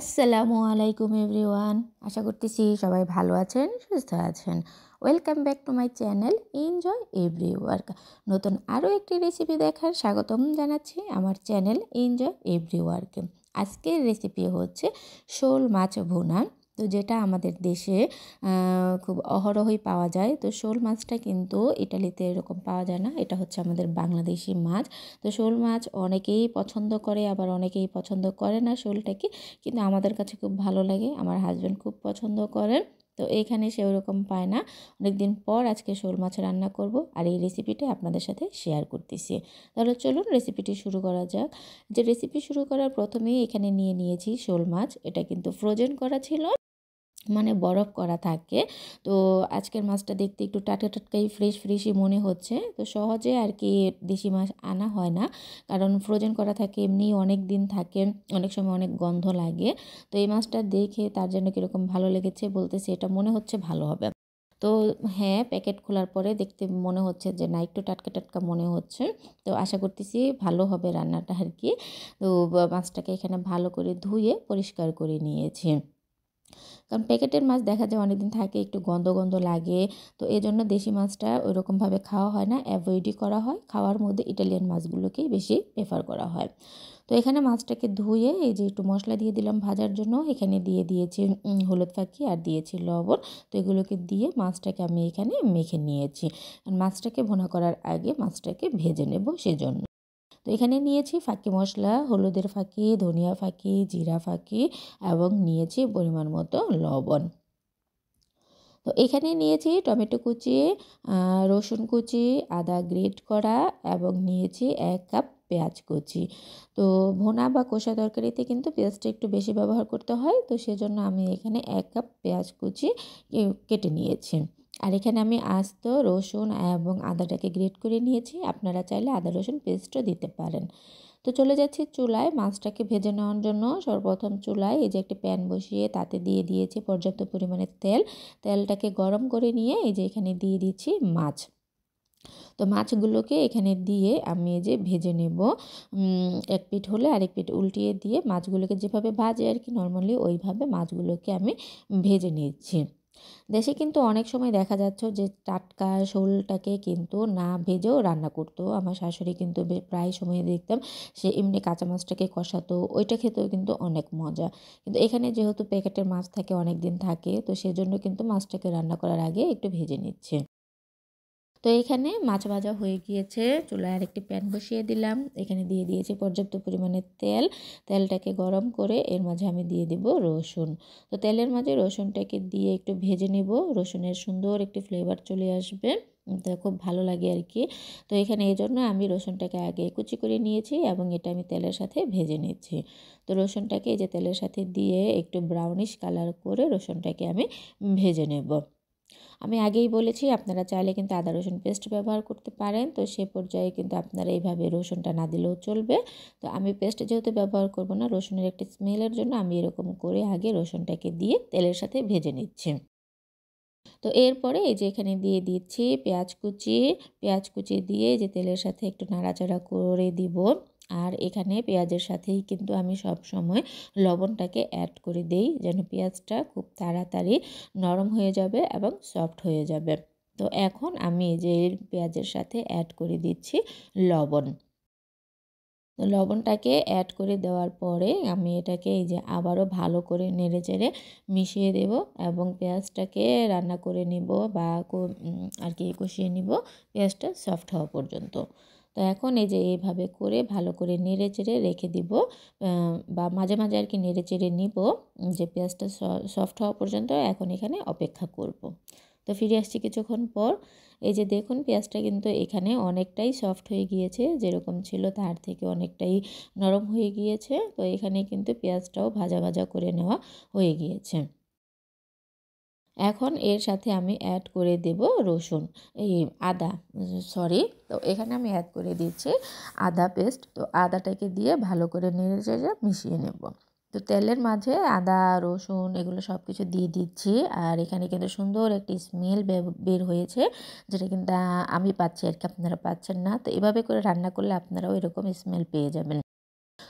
আসসালামু আলাইকুম এভরিওয়ান আশা করতেছি সবাই ভালো আছেন সুস্থ আছেন welcome back to my channel enjoy every work নতুন আরও একটি রেসিপি দেখার স্বাগতম জানাচ্ছি আমার চ্যানেল এনজয় এভরি ওয়ার্কে আজকের রেসিপি হচ্ছে শোল মাছ ভুনা তো যেটা আমাদের দেশে খুব অহরহই পাওয়া যায় তো শোল মাছটা কিন্তু ইটালিতে এরকম পাওয়া যায় না এটা হচ্ছে আমাদের বাংলাদেশি মাছ তো শোল মাছ অনেকেই পছন্দ করে আবার অনেকেই পছন্দ করে না শোলটাকে কিন্তু আমাদের কাছে খুব ভালো লাগে আমার হাজব্যান্ড খুব পছন্দ করেন তো এখানে ওরকম পায় না অনেক দিন পর আজকে শোল মাছ রান্না করব আর এই রেসিপিটা আপনাদের সাথে শেয়ার করতেছি তাহলে চলুন রেসিপিটি শুরু করা যাক যে রেসিপি শুরু করার প্রথমেই এখানে নিয়ে নিয়েছি শোল মাছ এটা কিন্তু ফ্রোজেন করা ছিল মানে বরফ করা থাকে তো আজকের মাছটা দেখতে একটু টাটকা টাটকাই ফ্রেশ ফ্রেশই মনে হচ্ছে তো সহজে আর কি দেশি মাছ আনা হয় না কারণ ফ্রোজেন করা থাকে এমনি অনেক দিন থাকে অনেক সময় অনেক গন্ধ লাগে তো এই মাছটা দেখে তার জন্য কীরকম ভালো লেগেছে বলতেছে এটা মনে হচ্ছে ভালো হবে তো হ্যাঁ প্যাকেট খোলার পরে দেখতে মনে হচ্ছে যে না একটু টাটকা টাটকা মনে হচ্ছে তো আশা করতেছি ভালো হবে রান্নাটা আর কি তো মাছটাকে এখানে ভালো করে ধুয়ে পরিষ্কার করে নিয়েছি কারণ প্যাকেটের মাছ দেখা যায় অনেকদিন থাকে একটু গন্ধ গন্ধ লাগে তো এই জন্য দেশি মাছটা ওইরকমভাবে খাওয়া হয় না অ্যাভয়েডই করা হয় খাওয়ার মধ্যে ইটালিয়ান মাছগুলোকেই বেশি প্রেফার করা হয় তো এখানে মাছটাকে ধুয়ে এই যে একটু মশলা দিয়ে দিলাম ভাজার জন্য এখানে দিয়ে দিয়েছি হলুদ ফাঁকি আর দিয়েছি লবণ তো এগুলোকে দিয়ে মাছটাকে আমি এখানে মেখে নিয়েছি আর মাছটাকে ভোনা করার আগে মাছটাকে ভেজে নেব সেজন্য তো এখানে নিয়েছি ফাঁকি মশলা হলুদের ফাঁকি ধনিয়া ফাঁকি জিরা ফাঁকি এবং নিয়েছি পরিমাণ মতো লবণ তো এখানে নিয়েছি টমেটো কুচি রসুন কুচি আদা গ্রেট করা এবং নিয়েছি এক কাপ পেঁয়াজ কুচি তো ভোনা বা কষা তরকারিতে কিন্তু পেঁয়াজটা একটু বেশি ব্যবহার করতে হয় তো সেজন্য আমি এখানে এক কাপ পেঁয়াজ কুচি কেটে নিয়েছি আর এখানে আমি আস্ত রসুন এবং আদাটাকে গ্রেট করে নিয়েছি আপনারা চাইলে আদা রসুন পেস্টও দিতে পারেন তো চলে যাচ্ছি চুলায় মাছটাকে ভেজে নেওয়ার জন্য সর্বপ্রথম চুলায় এই যে একটি প্যান বসিয়ে তাতে দিয়ে দিয়েছি পর্যাপ্ত পরিমাণে তেল তেলটাকে গরম করে নিয়ে এই যে এখানে দিয়ে দিচ্ছি মাছ তো মাছগুলোকে এখানে দিয়ে আমি এই যে ভেজে নেব এক পিঠ হলে আরেক পিঠ উল্টিয়ে দিয়ে মাছগুলোকে যেভাবে ভাজে আর কি নর্মালি ওইভাবে মাছগুলোকে আমি ভেজে নিচ্ছি দেশে কিন্তু অনেক সময় দেখা যাচ্ছে যে টাটকা শোলটাকে কিন্তু না ভেজেও রান্না করতো আমার শাশুড়ি কিন্তু প্রায় সময় দেখতাম সে এমনি কাঁচা মাছটাকে কষাতো ওইটা খেতেও কিন্তু অনেক মজা কিন্তু এখানে যেহেতু প্যাকেটের মাছ থাকে অনেক দিন থাকে তো সেজন্য কিন্তু মাছটাকে রান্না করার আগে একটু ভেজে নিচ্ছে তো এখানে মাছ ভাজা হয়ে গিয়েছে চুলায় আরেকটি প্যান বসিয়ে দিলাম এখানে দিয়ে দিয়েছি পর্যাপ্ত পরিমাণে তেল তেলটাকে গরম করে এর মাঝে আমি দিয়ে দেব রসুন তো তেলের মাঝে রসুনটাকে দিয়ে একটু ভেজে নেব রসুনের সুন্দর একটি ফ্লেভার চলে আসবে খুব ভালো লাগে আর কি তো এখানে এই জন্য আমি রসুনটাকে আগে কুচি করে নিয়েছি এবং এটা আমি তেলের সাথে ভেজে নিচ্ছি তো রসুনটাকে এই যে তেলের সাথে দিয়ে একটু ব্রাউনিশ কালার করে রসুনটাকে আমি ভেজে নেব আমি আগেই বলেছি আপনারা চাইলে কিন্তু আদা রসুন পেস্ট ব্যবহার করতে পারেন তো সে পর্যায়ে কিন্তু আপনারা এইভাবে রসুনটা না দিলেও চলবে তো আমি পেস্ট যেহেতু ব্যবহার করব না রসুনের একটি স্মেলের জন্য আমি এরকম করে আগে রসুনটাকে দিয়ে তেলের সাথে ভেজে নিচ্ছি তো এরপরে এই যে এখানে দিয়ে দিচ্ছি পেঁয়াজ কুচি পেঁয়াজ কুচি দিয়ে যে তেলের সাথে একটু নাড়াচাড়া করে দিব আর এখানে পেঁয়াজের সাথেই কিন্তু আমি সব সময় লবণটাকে অ্যাড করে দেই যেন পেঁয়াজটা খুব তাড়াতাড়ি নরম হয়ে যাবে এবং সফট হয়ে যাবে তো এখন আমি যে পেঁয়াজের সাথে অ্যাড করে দিচ্ছি লবণ লবণটাকে অ্যাড করে দেওয়ার পরে আমি এটাকে এই যে আবারও ভালো করে নেড়ে চেড়ে মিশিয়ে দেব এবং পেঁয়াজটাকে রান্না করে নেব বা আর কি কষিয়ে নিব পেঁয়াজটা সফট হওয়া পর্যন্ত তো এখন এই যে এইভাবে করে ভালো করে নেড়ে চেড়ে রেখে দিব বা মাঝে মাঝে আর কি নেড়ে চেড়ে নিব যে পেঁয়াজটা সফট হওয়া পর্যন্ত এখন এখানে অপেক্ষা করব। তো ফিরে আসছি কিছুক্ষণ পর এই যে দেখুন পেঁয়াজটা কিন্তু এখানে অনেকটাই সফট হয়ে গিয়েছে যেরকম ছিল তার থেকে অনেকটাই নরম হয়ে গিয়েছে তো এখানে কিন্তু পেঁয়াজটাও ভাজা ভাজা করে নেওয়া হয়ে গিয়েছে এখন এর সাথে আমি অ্যাড করে দেব রসুন এই আদা সরি তো এখানে আমি অ্যাড করে দিচ্ছি আদা পেস্ট তো আদাটাকে দিয়ে ভালো করে নেড়ে চেড়ে মিশিয়ে নেব তো তেলের মাঝে আদা রসুন এগুলো সব কিছু দিয়ে দিচ্ছি আর এখানে কিন্তু সুন্দর একটি স্মেল বের হয়েছে যেটা কিন্তু আমি পাচ্ছি আর কি আপনারা পাচ্ছেন না তো এভাবে করে রান্না করলে আপনারাও এরকম স্মেল পেয়ে যাবেন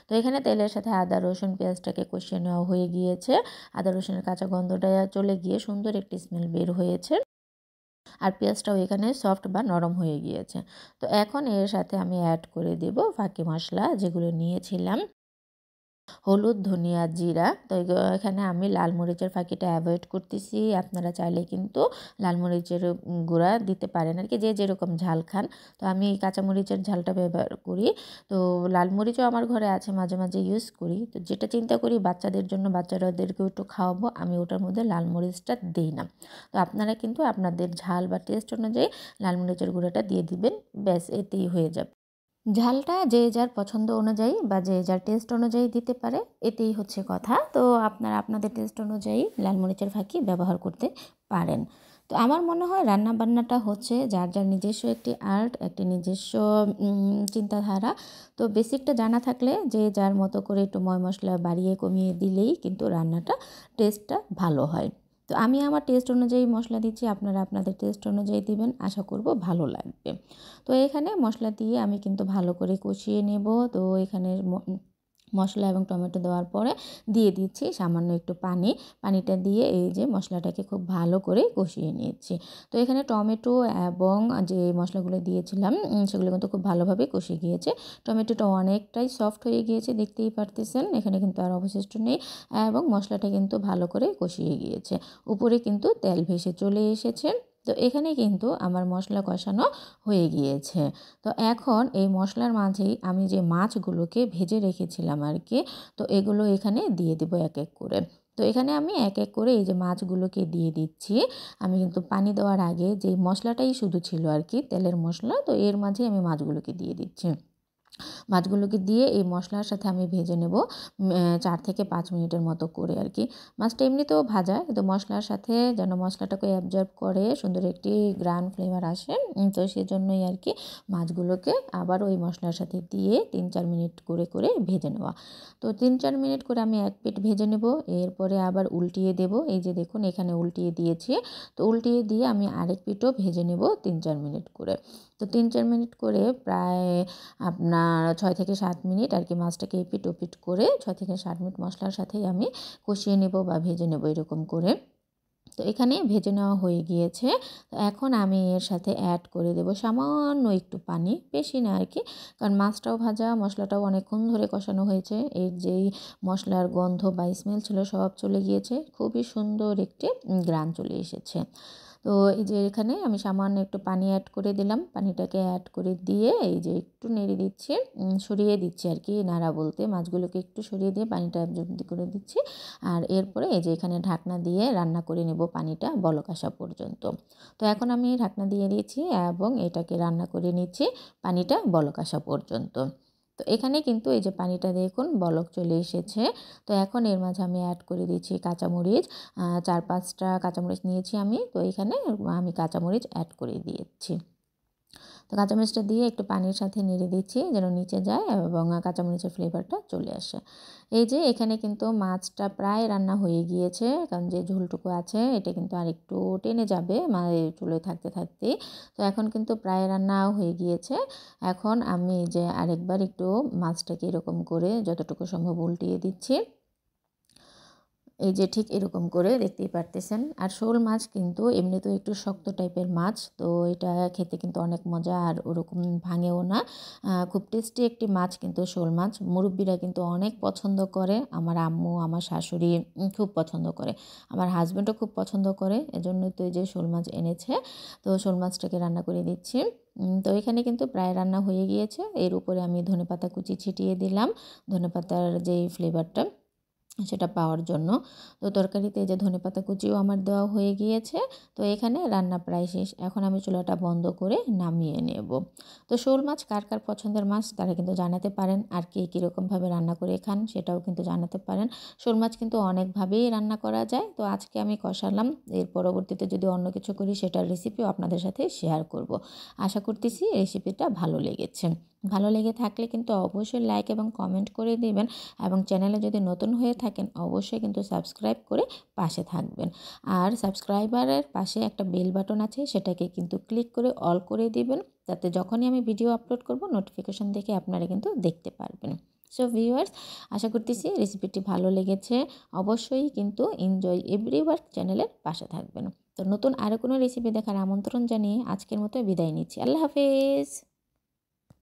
তো এখানে তেলের সাথে আদা রসুন পেঁয়াজটাকে কষিয়ে নেওয়া হয়ে গিয়েছে আদা রসুনের কাঁচা গন্ধটা চলে গিয়ে সুন্দর একটি স্মেল বের হয়েছে আর পেঁয়াজটাও এখানে সফট বা নরম হয়ে গিয়েছে তো এখন এর সাথে আমি অ্যাড করে দেব ফাঁকি মশলা যেগুলো নিয়েছিলাম হলুদ ধনিয়া জিরা তো এখানে আমি লাল মরিচের ফাঁকিটা অ্যাভয়েড করতেছি আপনারা চাইলে কিন্তু লাল মরিচের গুঁড়া দিতে পারেন আর কি যে যেরকম ঝাল খান তো আমি কাঁচা মরিচের ঝালটা ব্যবহার করি তো লাল মরিচও আমার ঘরে আছে মাঝে মাঝে ইউজ করি তো যেটা চিন্তা করি বাচ্চাদের জন্য বাচ্চারাদেরকেও একটু খাওয়াবো আমি ওটার মধ্যে লাল মরিচটা দিই না তো আপনারা কিন্তু আপনাদের ঝাল বা টেস্ট অনুযায়ী লাল মরিচের গুঁড়াটা দিয়ে দিবেন ব্যাস এতেই হয়ে যাবে ঝালটা যে যার পছন্দ অনুযায়ী বা যে যার টেস্ট অনুযায়ী দিতে পারে এতেই হচ্ছে কথা তো আপনারা আপনাদের টেস্ট অনুযায়ী লাল মরিচের ফাঁকি ব্যবহার করতে পারেন তো আমার মনে হয় রান্না বান্নাটা হচ্ছে যার যার নিজস্ব একটি আর্ট একটি নিজস্ব চিন্তাধারা তো বেসিকটা জানা থাকলে যে যার মতো করে একটু ময় মশলা বাড়িয়ে কমিয়ে দিলেই কিন্তু রান্নাটা টেস্টটা ভালো হয় তো আমি আমার টেস্ট অনুযায়ী মশলা দিচ্ছি আপনারা আপনাদের টেস্ট অনুযায়ী দিবেন আশা করব ভালো লাগবে তো এখানে মশলা দিয়ে আমি কিন্তু ভালো করে কষিয়ে নেব তো এখানে মশলা এবং টমেটো দেওয়ার পরে দিয়ে দিচ্ছি সামান্য একটু পানি পানিটা দিয়ে এই যে মশলাটাকে খুব ভালো করে কষিয়ে নিয়েছি তো এখানে টমেটো এবং যে মশলাগুলো দিয়েছিলাম সেগুলো কিন্তু খুব ভালোভাবে কষিয়ে গিয়েছে টমেটোটা অনেকটাই সফট হয়ে গিয়েছে দেখতেই পারতেছেন এখানে কিন্তু আর অবশিষ্ট নেই এবং মশলাটা কিন্তু ভালো করে কষিয়ে গিয়েছে উপরে কিন্তু তেল ভেসে চলে এসেছে তো এখানে কিন্তু আমার মশলা কষানো হয়ে গিয়েছে তো এখন এই মশলার মাঝেই আমি যে মাছগুলোকে ভেজে রেখেছিলাম আর কি তো এগুলো এখানে দিয়ে দেবো এক এক করে তো এখানে আমি এক এক করে এই যে মাছগুলোকে দিয়ে দিচ্ছি আমি কিন্তু পানি দেওয়ার আগে যে মশলাটাই শুধু ছিল আর কি তেলের মশলা তো এর মাঝে আমি মাছগুলোকে দিয়ে দিচ্ছি মাছগুলোকে দিয়ে এই মশলার সাথে আমি ভেজে নেব চার থেকে পাঁচ মিনিটের মতো করে আর কি মাছটা এমনিতেও ভাজা কিন্তু মশলার সাথে যেন মশলাটাকে অ্যাবজর্ব করে সুন্দর একটি গ্রান ফ্লেভার আসে তো সেজন্যই আর কি মাছগুলোকে আবার ওই মশলার সাথে দিয়ে তিন চার মিনিট করে করে ভেজে নেওয়া তো তিন চার মিনিট করে আমি এক পেট ভেজে নেব এরপরে আবার উল্টিয়ে দেব এই যে দেখুন এখানে উল্টিয়ে দিয়েছি তো উল্টিয়ে দিয়ে আমি আরেক পিটও ভেজে নেব তিন চার মিনিট করে তো তিন চার মিনিট করে প্রায় আপনার ছয় থেকে সাত মিনিট আর কি মাছটাকে এপিট ওপিট করে ছয় থেকে সাত মিনিট মশলার সাথেই আমি কষিয়ে নেব বা ভেজে নেব এরকম করে তো এখানে ভেজে নেওয়া হয়ে গিয়েছে তো এখন আমি এর সাথে অ্যাড করে দেব সামান্য একটু পানি বেশি না আর কি কারণ মাছটাও ভাজা মশলাটাও অনেকক্ষণ ধরে কষানো হয়েছে এর যেই মশলার গন্ধ বা স্মেল ছিল সব চলে গিয়েছে খুবই সুন্দর একটি গ্রান চলে এসেছে তো এই যে এখানে আমি সামান্য একটু পানি অ্যাড করে দিলাম পানিটাকে অ্যাড করে দিয়ে এই যে একটু নেড়ে দিচ্ছি সরিয়ে দিচ্ছি আর কি নাড়া বলতে মাছগুলোকে একটু সরিয়ে দিয়ে পানিটা অ্যাবজর্ব করে দিচ্ছি আর এরপরে এই যে এখানে ঢাকনা দিয়ে রান্না করে নেব পানিটা বলক আসা পর্যন্ত তো এখন আমি ঢাকনা দিয়ে দিয়েছি এবং এটাকে রান্না করে নিচ্ছি পানিটা বলক আসা পর্যন্ত তো এখানে কিন্তু এই যে পানিটা দেখুন বলক চলে এসেছে তো এখন এর মাঝে আমি অ্যাড করে দিয়েছি কাঁচামরিচ চার পাঁচটা কাঁচামরিচ নিয়েছি আমি তো এখানে আমি কাঁচামরিচ অ্যাড করে দিয়েছি কাঁচামরিচটা দিয়ে একটু পানির সাথে নেড়ে দিচ্ছি যেন নিচে যায় এবং কাঁচামরিচের ফ্লেভারটা চলে আসে এই যে এখানে কিন্তু মাছটা প্রায় রান্না হয়ে গিয়েছে কারণ যে ঝোলটুকু আছে এটা কিন্তু আর একটু টেনে যাবে চুলোয় থাকতে থাকতে তো এখন কিন্তু প্রায় রান্নাও হয়ে গিয়েছে এখন আমি যে আরেকবার একটু মাছটাকে এরকম করে যতটুকু সম্ভব উল্টিয়ে দিচ্ছি এই যে ঠিক এরকম করে দেখতেই পারতেছেন আর শোল মাছ কিন্তু এমনিতেও একটু শক্ত টাইপের মাছ তো এটা খেতে কিন্তু অনেক মজা আর ওরকম ভাঙেও না খুব টেস্টি একটি মাছ কিন্তু শোল মাছ মুরব্বীরা কিন্তু অনেক পছন্দ করে আমার আম্মু আমার শাশুড়ি খুব পছন্দ করে আমার হাজব্যান্ডও খুব পছন্দ করে এজন্যই তো এই যে শোল মাছ এনেছে তো শোল মাছটাকে রান্না করে দিচ্ছি তো এখানে কিন্তু প্রায় রান্না হয়ে গিয়েছে এর উপরে আমি ধনেপাতা কুচি ছিটিয়ে দিলাম ধনেপাতার যেই ফ্লেভারটা সেটা পাওয়ার জন্য তো তরকারিতে যে ধনে পাতা কুচিও আমার দেওয়া হয়ে গিয়েছে তো এখানে রান্না প্রায় শেষ এখন আমি চুলাটা বন্ধ করে নামিয়ে নেব তো শোল মাছ কার কার পছন্দের মাছ তারা কিন্তু জানাতে পারেন আর কে কীরকমভাবে রান্না করে খান সেটাও কিন্তু জানাতে পারেন শোল মাছ কিন্তু অনেকভাবেই রান্না করা যায় তো আজকে আমি কষালাম এর পরবর্তীতে যদি অন্য কিছু করি সেটার রেসিপিও আপনাদের সাথে শেয়ার করব আশা করতেছি রেসিপিটা ভালো লেগেছে ভালো লেগে থাকলে কিন্তু অবশ্যই লাইক এবং কমেন্ট করে দেবেন এবং চ্যানেলে যদি নতুন হয়ে থাকেন অবশ্যই কিন্তু সাবস্ক্রাইব করে পাশে থাকবেন আর সাবস্ক্রাইবারের পাশে একটা বেল বাটন আছে সেটাকে কিন্তু ক্লিক করে অল করে দিবেন যাতে যখনই আমি ভিডিও আপলোড করব নোটিফিকেশন দেখে আপনারা কিন্তু দেখতে পারবেন সো ভিউয়ার্স আশা করতেছি রেসিপিটি ভালো লেগেছে অবশ্যই কিন্তু এনজয় এভরি ওয়ার্ক চ্যানেলের পাশে থাকবেন তো নতুন আরও কোনো রেসিপি দেখার আমন্ত্রণ জানিয়ে আজকের মতো বিদায় নিচ্ছি আল্লাহ হাফেজ